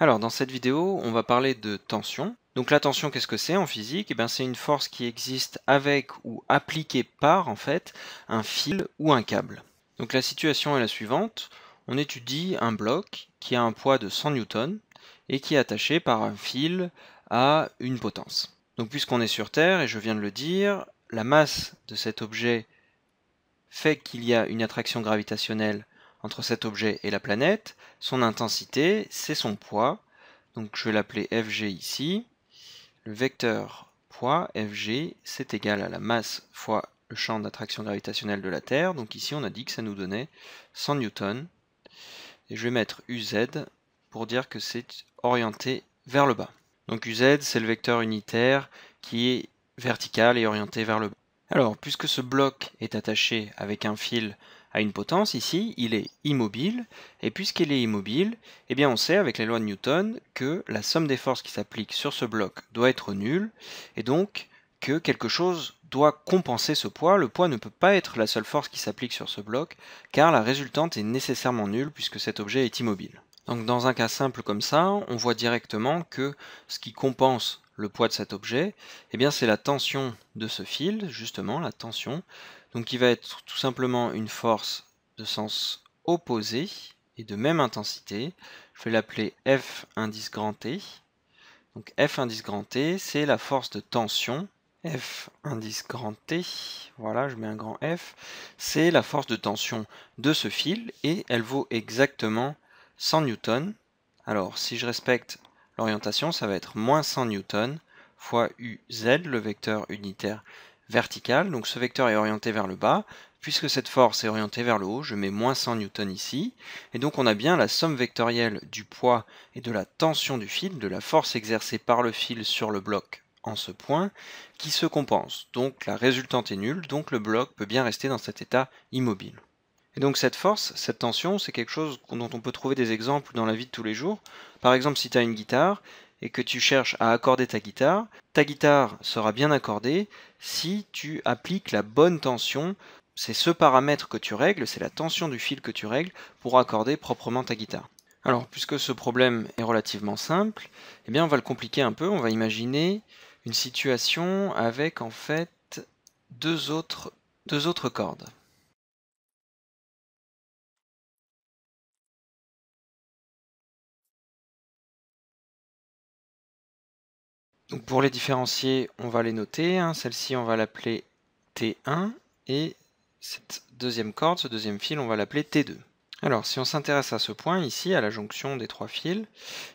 Alors dans cette vidéo, on va parler de tension. Donc la tension, qu'est-ce que c'est en physique eh ben, C'est une force qui existe avec ou appliquée par en fait un fil ou un câble. Donc la situation est la suivante. On étudie un bloc qui a un poids de 100 newtons et qui est attaché par un fil à une potence. Donc puisqu'on est sur Terre, et je viens de le dire, la masse de cet objet fait qu'il y a une attraction gravitationnelle entre cet objet et la planète. Son intensité, c'est son poids. Donc je vais l'appeler Fg ici. Le vecteur poids Fg, c'est égal à la masse fois le champ d'attraction gravitationnelle de la Terre. Donc ici, on a dit que ça nous donnait 100 newtons. Et je vais mettre Uz pour dire que c'est orienté vers le bas. Donc Uz, c'est le vecteur unitaire qui est vertical et orienté vers le bas. Alors, puisque ce bloc est attaché avec un fil a une potence ici, il est immobile, et puisqu'il est immobile, eh bien on sait avec les lois de Newton que la somme des forces qui s'appliquent sur ce bloc doit être nulle, et donc que quelque chose doit compenser ce poids, le poids ne peut pas être la seule force qui s'applique sur ce bloc, car la résultante est nécessairement nulle puisque cet objet est immobile. Donc dans un cas simple comme ça, on voit directement que ce qui compense le poids de cet objet, eh bien c'est la tension de ce fil, justement, la tension donc qui va être tout simplement une force de sens opposé et de même intensité. Je vais l'appeler F indice grand T. Donc F indice grand T, c'est la force de tension. F indice grand T, voilà, je mets un grand F, c'est la force de tension de ce fil et elle vaut exactement 100 newtons. Alors si je respecte l'orientation, ça va être moins 100 newtons fois UZ, le vecteur unitaire verticale, donc ce vecteur est orienté vers le bas, puisque cette force est orientée vers le haut, je mets moins 100 newtons ici, et donc on a bien la somme vectorielle du poids et de la tension du fil, de la force exercée par le fil sur le bloc en ce point, qui se compense, donc la résultante est nulle, donc le bloc peut bien rester dans cet état immobile. Et donc cette force, cette tension, c'est quelque chose dont on peut trouver des exemples dans la vie de tous les jours. Par exemple, si tu as une guitare et que tu cherches à accorder ta guitare, ta guitare sera bien accordée si tu appliques la bonne tension. C'est ce paramètre que tu règles, c'est la tension du fil que tu règles pour accorder proprement ta guitare. Alors, puisque ce problème est relativement simple, eh bien on va le compliquer un peu. On va imaginer une situation avec en fait deux autres, deux autres cordes. pour les différencier, on va les noter. Hein. Celle-ci, on va l'appeler T1 et cette deuxième corde, ce deuxième fil, on va l'appeler T2. Alors si on s'intéresse à ce point ici, à la jonction des trois fils,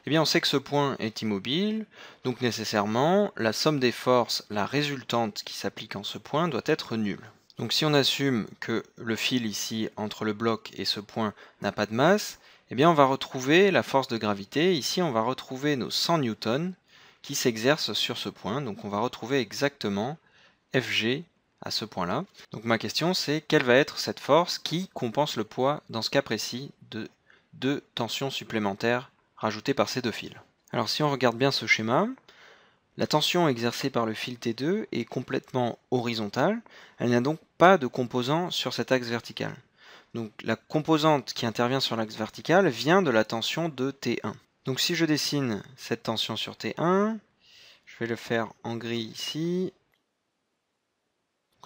eh bien on sait que ce point est immobile, donc nécessairement la somme des forces, la résultante qui s'applique en ce point doit être nulle. Donc si on assume que le fil ici entre le bloc et ce point n'a pas de masse, eh bien on va retrouver la force de gravité, ici on va retrouver nos 100 newtons qui s'exerce sur ce point. Donc on va retrouver exactement FG à ce point-là. Donc ma question c'est quelle va être cette force qui compense le poids dans ce cas précis de deux tensions supplémentaires rajoutées par ces deux fils. Alors si on regarde bien ce schéma, la tension exercée par le fil T2 est complètement horizontale, elle n'a donc pas de composant sur cet axe vertical. Donc la composante qui intervient sur l'axe vertical vient de la tension de T1. Donc si je dessine cette tension sur T1, je vais le faire en gris ici.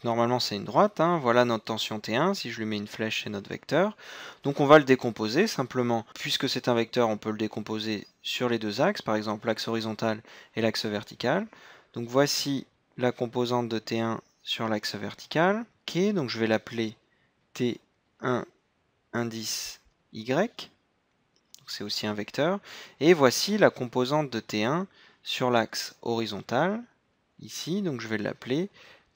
normalement c'est une droite, hein. voilà notre tension T1, si je lui mets une flèche c'est notre vecteur. Donc on va le décomposer simplement, puisque c'est un vecteur on peut le décomposer sur les deux axes, par exemple l'axe horizontal et l'axe vertical. Donc voici la composante de T1 sur l'axe vertical. Ok, donc je vais l'appeler T1 indice Y c'est aussi un vecteur. Et voici la composante de T1 sur l'axe horizontal, ici, donc je vais l'appeler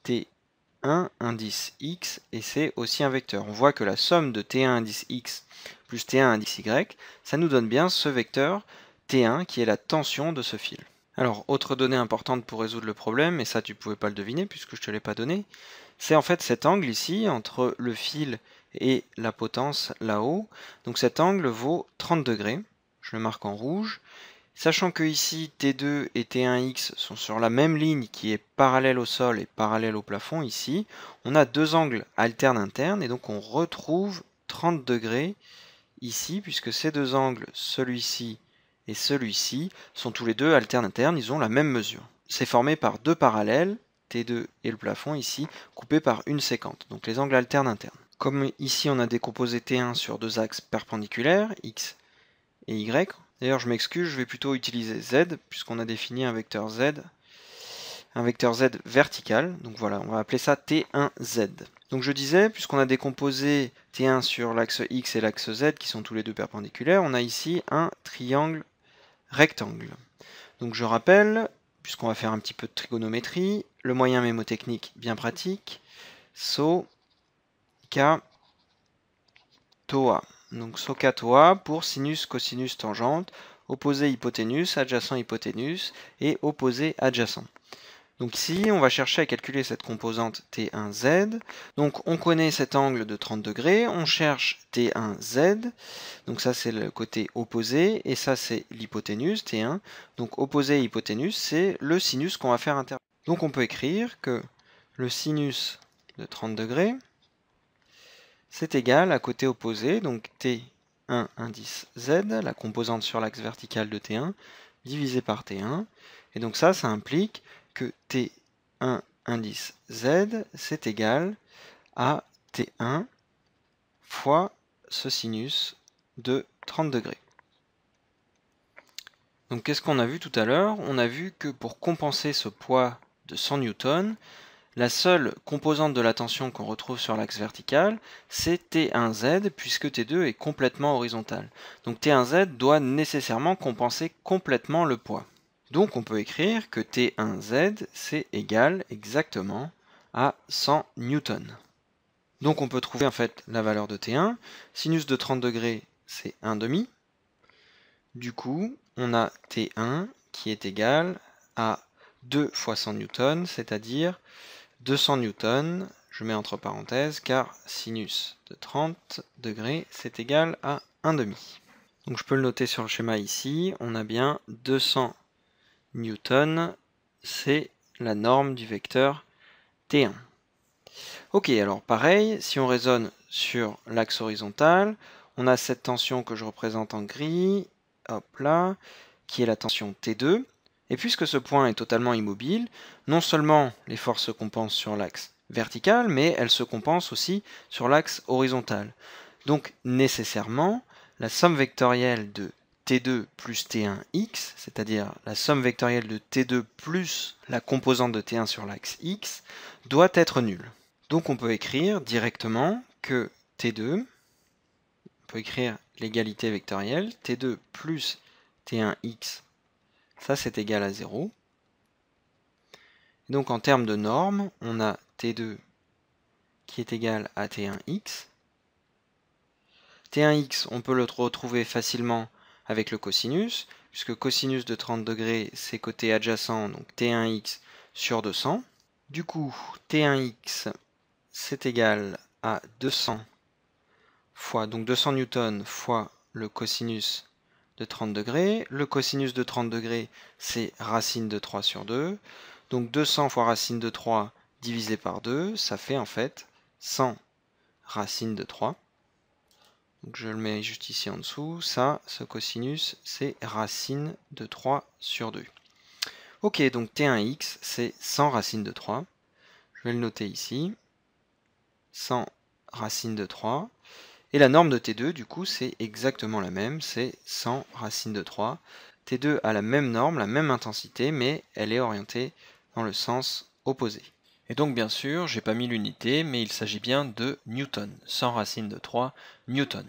T1 indice X, et c'est aussi un vecteur. On voit que la somme de T1 indice X plus T1 indice Y, ça nous donne bien ce vecteur T1 qui est la tension de ce fil. Alors, autre donnée importante pour résoudre le problème, et ça tu ne pouvais pas le deviner puisque je ne te l'ai pas donné, c'est en fait cet angle ici entre le fil et la potence là-haut. Donc cet angle vaut 30 degrés. Je le marque en rouge. Sachant que ici T2 et T1X sont sur la même ligne qui est parallèle au sol et parallèle au plafond ici, on a deux angles alternes internes et donc on retrouve 30 degrés ici puisque ces deux angles, celui-ci et celui-ci, sont tous les deux alternes internes, ils ont la même mesure. C'est formé par deux parallèles, T2 et le plafond ici, coupés par une séquente, donc les angles alternes internes. Comme ici on a décomposé T1 sur deux axes perpendiculaires, X et Y, d'ailleurs je m'excuse, je vais plutôt utiliser Z, puisqu'on a défini un vecteur Z, un vecteur Z vertical, donc voilà, on va appeler ça T1Z. Donc je disais, puisqu'on a décomposé T1 sur l'axe X et l'axe Z, qui sont tous les deux perpendiculaires, on a ici un triangle rectangle. Donc je rappelle, puisqu'on va faire un petit peu de trigonométrie, le moyen mémotechnique bien pratique, saut, toa. Donc TOA pour sinus, cosinus, tangente, opposé hypoténuse, adjacent hypoténuse et opposé adjacent. Donc ici, on va chercher à calculer cette composante T1Z. Donc on connaît cet angle de 30 degrés, on cherche T1Z. Donc ça c'est le côté opposé et ça c'est l'hypoténuse T1. Donc opposé hypoténuse, c'est le sinus qu'on va faire intervenir. Donc on peut écrire que le sinus de 30 degrés c'est égal à côté opposé, donc T1 indice Z, la composante sur l'axe vertical de T1, divisé par T1. Et donc ça, ça implique que T1 indice Z, c'est égal à T1 fois ce sinus de 30 degrés. Donc qu'est-ce qu'on a vu tout à l'heure On a vu que pour compenser ce poids de 100 newtons, la seule composante de la tension qu'on retrouve sur l'axe vertical, c'est T1Z, puisque T2 est complètement horizontal. Donc T1Z doit nécessairement compenser complètement le poids. Donc on peut écrire que T1Z, c'est égal exactement à 100 newtons. Donc on peut trouver en fait la valeur de T1. Sinus de 30 degrés, c'est 1,5. Du coup, on a T1 qui est égal à 2 fois 100 newtons, c'est-à-dire 200 newtons, je mets entre parenthèses, car sinus de 30 degrés, c'est égal à 1,5. Donc je peux le noter sur le schéma ici, on a bien 200 newtons, c'est la norme du vecteur T1. Ok, alors pareil, si on raisonne sur l'axe horizontal, on a cette tension que je représente en gris, hop là, qui est la tension T2. Et puisque ce point est totalement immobile, non seulement les forces se compensent sur l'axe vertical, mais elles se compensent aussi sur l'axe horizontal. Donc nécessairement, la somme vectorielle de t2 plus t1x, c'est-à-dire la somme vectorielle de t2 plus la composante de t1 sur l'axe x, doit être nulle. Donc on peut écrire directement que t2, on peut écrire l'égalité vectorielle, t2 plus t1x ça, c'est égal à 0. donc, en termes de normes, on a T2 qui est égal à T1x. T1x, on peut le retrouver facilement avec le cosinus, puisque cosinus de 30 degrés, c'est côté adjacent, donc T1x sur 200. Du coup, T1x, c'est égal à 200 fois, donc 200 newtons fois le cosinus de 30 degrés. Le cosinus de 30 degrés, c'est racine de 3 sur 2. Donc 200 fois racine de 3 divisé par 2, ça fait en fait 100 racine de 3. Donc je le mets juste ici en dessous. Ça, ce cosinus, c'est racine de 3 sur 2. Ok, donc T1x, c'est 100 racine de 3. Je vais le noter ici. 100 racine de 3. Et la norme de T2, du coup, c'est exactement la même, c'est 100 racine de 3. T2 a la même norme, la même intensité, mais elle est orientée dans le sens opposé. Et donc bien sûr, j'ai pas mis l'unité, mais il s'agit bien de Newton, 100 racine de 3 Newton.